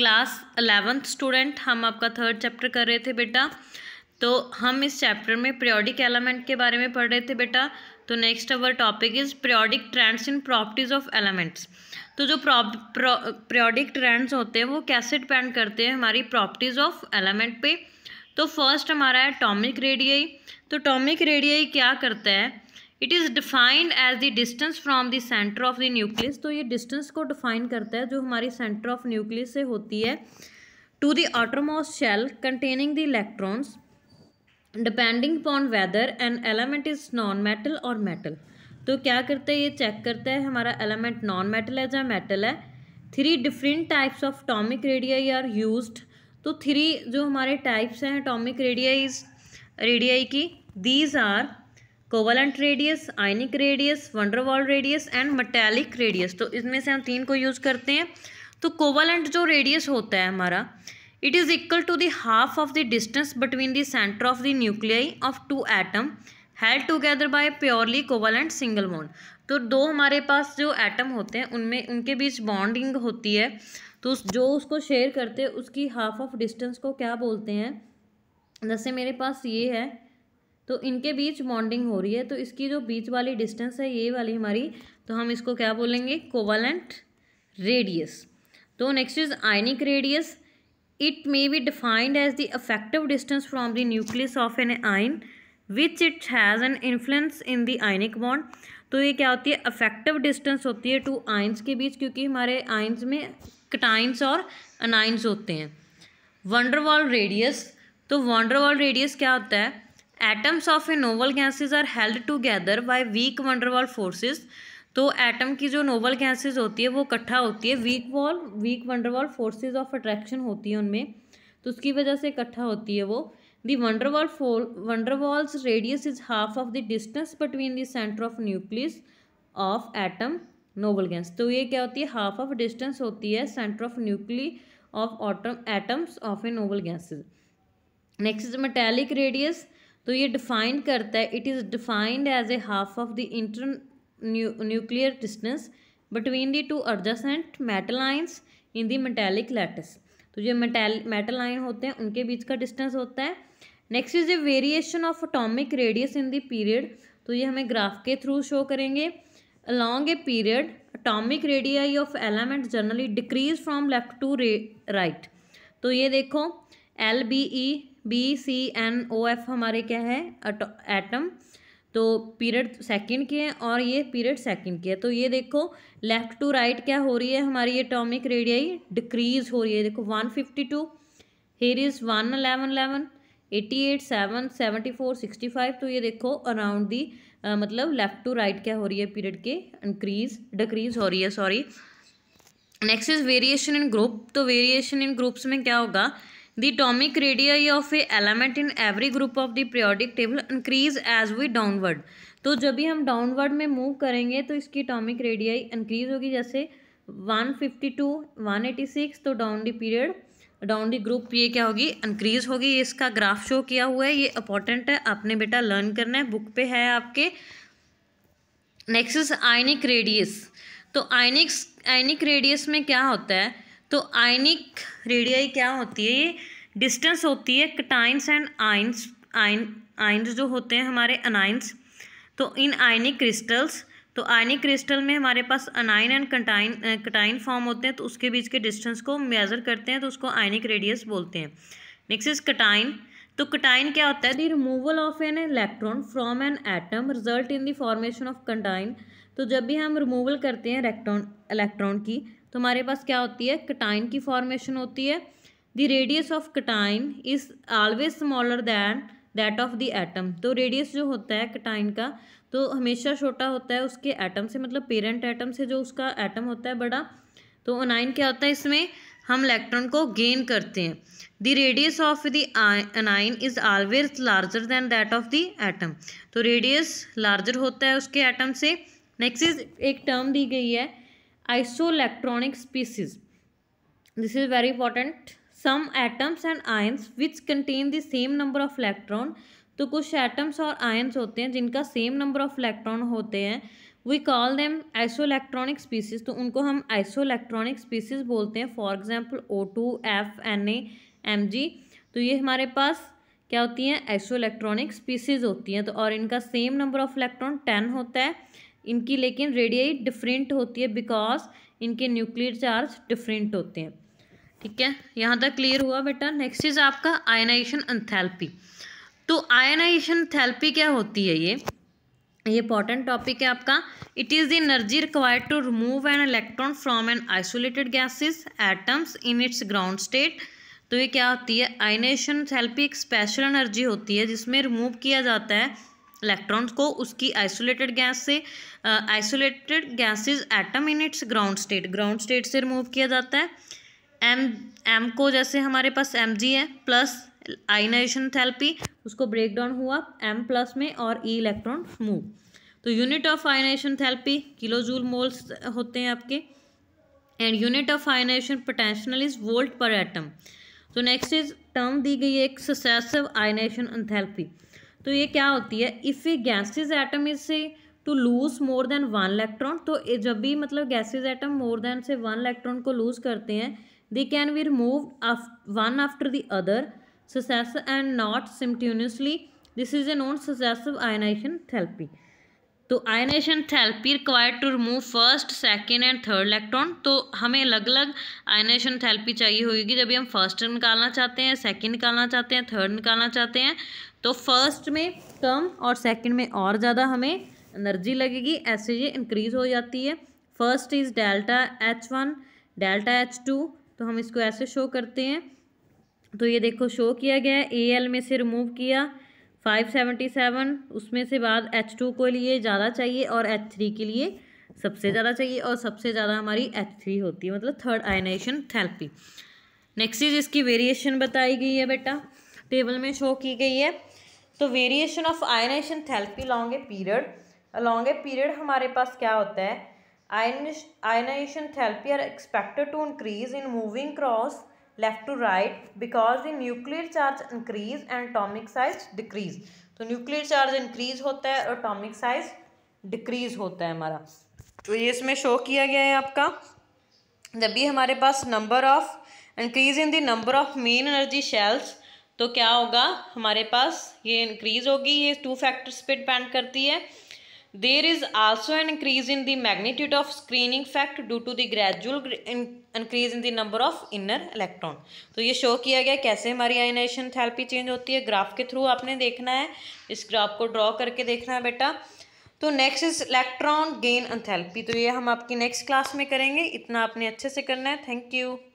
Class eleventh student हम आपका third chapter कर रहे थे बेटा तो हम इस चैप्टर में पीरियोडिक एलिमेंट के बारे में पढ़ रहे थे बेटा तो next our topic is periodic trends in properties of elements तो जो पीरियोडिक ट्रेंड्स होते हैं वो कैसे डिपेंड करते हैं हमारी प्रॉपर्टीज़ ऑफ एलिमेंट पे तो फर्स्ट हमारा है टॉमिक रेडियाई तो टॉमिक रेडियाई क्या करता है it is defined as the distance from the centre of the nucleus तो ये डिस्टेंस को डिफाइन करता है जो हमारी सेंटर ऑफ न्यूक्लियस से होती है to the outermost shell containing the electrons depending upon whether and element is non metal और मेटल तो क्या करता है ये चेक करता है हमारा एलिमेंट नॉन मेटल है या मेटल है three different types of atomic radii are use तो थ्री जो हमारे टाइप्स हैं टॉमिक रेडियाईज रेडियाई की these are covalent radius ionic radius van der Waals radius and metallic radius तो इसमें से हम तीन को यूज करते हैं तो कोवलेंट जो रेडियस होता है हमारा it is equal to the half of the distance between the centre of the nuclei of two atom held together by purely covalent single bond तो दो हमारे पास जो एटम होते हैं उनमें उनके बीच बॉन्डिंग होती है तो उस जो उसको शेयर करते हैं उसकी हाफ ऑफ डिस्टेंस को क्या बोलते हैं जैसे मेरे पास ये है तो इनके बीच बॉन्डिंग हो रही है तो इसकी जो बीच वाली डिस्टेंस है ये वाली हमारी तो हम इसको क्या बोलेंगे कोवालेंट रेडियस तो next is ionic radius it may be defined as the effective distance from the nucleus of an ion which it has an influence in the ionic bond तो ये क्या होती है अफेक्टिव डिस्टेंस होती है to ions के बीच क्योंकि हमारे आइंस में कटाइंस और अनाइंस होते हैं वंडरवॉल रेडियस तो वंडरवॉल रेडियस क्या होता है atoms of a noble gases are held together by weak van der Waals forces तो एटम की जो नोवल गैसेज होती है वो इकट्ठा होती है weak wall weak van der Waals forces of attraction होती है उनमें तो उसकी वजह से इकट्ठा होती है वो दी वंडरवॉल फोल van der Waals radius is half of the distance between the centre of nucleus of atom noble gas तो ये क्या होती है हाफ ऑफ डिस्टेंस होती है centre of nuclei of atom atoms of a noble gases next is metallic radius तो ये defined करता है it is defined as a half of the inter nuclear distance between the two adjacent metal ions in the metallic lattice तो जो metal metal line होते हैं उनके बीच का डिस्टेंस होता है next is a variation of atomic radius in the period तो ये हमें ग्राफ के थ्रू शो करेंगे along a period atomic radii of element generally decrease from left to right तो ये देखो L B E B C N O F हमारे क्या है एटम तो पीरियड सेकंड के हैं और ये पीरियड सेकंड के है तो ये देखो लेफ़्ट टू राइट क्या हो रही है हमारी ये टॉमिक रेडियाई डिक्रीज हो रही है देखो one fifty two here is one eleven eleven eighty eight seven seventy four sixty five तो ये देखो अराउंड दी आ, मतलब लेफ़्ट टू राइट क्या हो रही है पीरियड के इंक्रीज डिक्रीज हो रही है sorry next is variation in group तो वेरिएशन इन ग्रुप्स में क्या होगा The atomic radii of a element in every group of the periodic table increase as we downward. तो जब भी हम downward में move करेंगे तो इसकी atomic radii increase होगी जैसे 152, 186 तो down the period down the group ये क्या होगी इंक्रीज होगी ये इसका ग्राफ शो किया हुआ है ये इंपॉर्टेंट है आपने बेटा लर्न करना है बुक पे है आपके नेक्स्ट आयनिक रेडियस तो आयनिक आयनिक रेडियस में क्या होता है तो आयनिक रेडियाई क्या होती है ये डिस्टेंस होती है cations and anions anion anions जो होते हैं हमारे अनाइंस तो इन आयनिक क्रिस्टल्स तो आयनिक क्रिस्टल में हमारे पास anion and cation cation form होते हैं तो उसके बीच के डिस्टेंस को मेजर करते हैं तो उसको आयनिक रेडियस बोलते हैं नेक्स्ट इज कटाइन तो कटाइन क्या होता है the removal of an electron from an atom result in the formation of cation तो जब भी हम रिमूवल करते हैं इलेक्ट्रॉन इलेक्ट्रॉन की तो हमारे पास क्या होती है कटाइन की फॉर्मेशन होती है the radius of cation is always smaller than that of the atom तो रेडियस जो होता है कटाइन का तो हमेशा छोटा होता है उसके एटम से मतलब पेरेंट एटम से जो उसका एटम होता है बड़ा तो अनाइन क्या होता है इसमें हम इलेक्ट्रॉन को गेन करते हैं the radius of the anion is always larger than that of the atom तो रेडियस लार्जर होता है उसके एटम से नेक्स्ट इज एक टर्म दी गई है isoelectronic species this is very important some atoms and ions which contain the same number of electron तो कुछ एटम्स और आयन्स होते हैं जिनका सेम नंबर ऑफ इलेक्ट्रॉन होते हैं we call them isoelectronic species तो उनको हम आइसो इलेक्ट्रॉनिक स्पीसीज बोलते हैं for example O two F N A M G तो ये हमारे पास क्या होती हैं आइसो इलेक्ट्रॉनिक स्पीसीज होती हैं तो और इनका same number of electron ten होता है इनकी लेकिन रेडियाई डिफरेंट होती है बिकॉज इनके न्यूक्लियर चार्ज डिफरेंट होते हैं ठीक है यहाँ तक क्लियर हुआ बेटा नेक्स्ट इज आपका आयनाइजेशन एंथैल्पी तो आयनाइजेशन थैल्पी क्या होती है ये ये इंपॉर्टेंट टॉपिक है आपका it is the energy required to remove an electron from an isolated gases atoms in its ground state तो ये क्या होती है आइनेशन थेरेपी एक स्पेशल एनर्जी होती है जिसमें रिमूव किया जाता है इलेक्ट्रॉन्स को उसकी आइसोलेटेड गैस से isolated gases atom in its ground state ground state से रिमूव किया जाता है एम एम को जैसे हमारे पास एम जी है प्लस आइनाइजेशन थेरेपी उसको ब्रेक डाउन हुआ एम प्लस में और ई इलेक्ट्रॉन मूव तो unit of ionization enthalpy kilo joule moles होते हैं आपके and unit of ionization potential is volt पर एटम तो नेक्स्ट इज टर्म दी गई है एक सक्सेसिव आइनाइजेशन थेरेपी तो ये क्या होती है if a gases atom is से to lose more than one electron तो जब भी मतलब गैसेज एटम मोर देन से वन इलेक्ट्रॉन को लूज करते हैं they can be remove one after the other success and not simultaneously this is a non successive ionization enthalpy तो ionization enthalpy required to remove first second and third electron तो हमें अलग अलग ionisation therapy चाहिए होगी जब हम first निकालना चाहते हैं सेकेंड निकालना चाहते हैं थर्ड निकालना चाहते हैं तो फर्स्ट में कम और सेकेंड में और ज़्यादा हमें एनर्जी लगेगी ऐसे ये इंक्रीज़ हो जाती है first is delta H one delta H two तो हम इसको ऐसे शो करते हैं तो ये देखो शो किया गया है ए एल में से रिमूव किया 577 उसमें से बाद H2 के लिए ज़्यादा चाहिए और H3 के लिए सबसे ज़्यादा चाहिए और सबसे ज़्यादा हमारी H3 होती है मतलब थर्ड आयनाइजेशन थेरेपी नेक्स्ट चीज़ इसकी वेरिएशन बताई गई है बेटा टेबल में शो की गई है तो variation of ionization enthalpy long a period long a period हमारे पास क्या होता है ionization enthalpy are expected to increase in moving cross left to right because the nuclear charge increase and atomic size decrease तो nuclear charge increase होता है और atomic size decrease होता है हमारा तो ये इसमें शो किया गया है आपका जब भी हमारे पास number of increase in the number of main energy shells तो क्या होगा हमारे पास ये इंक्रीज होगी ये टू फैक्टर्स पे डिपेंड करती है there is also an increase in the magnitude of screening effect due to the gradual increase in the number of inner electron तो ये शो किया गया कैसे हमारी आयनाइजेशन थेरेपी चेंज होती है ग्राफ के थ्रू आपने देखना है इस ग्राफ को ड्रॉ करके देखना है बेटा तो next is electron gain enthalpy तो ये हम आपकी नेक्स्ट क्लास में करेंगे इतना आपने अच्छे से करना है थैंक यू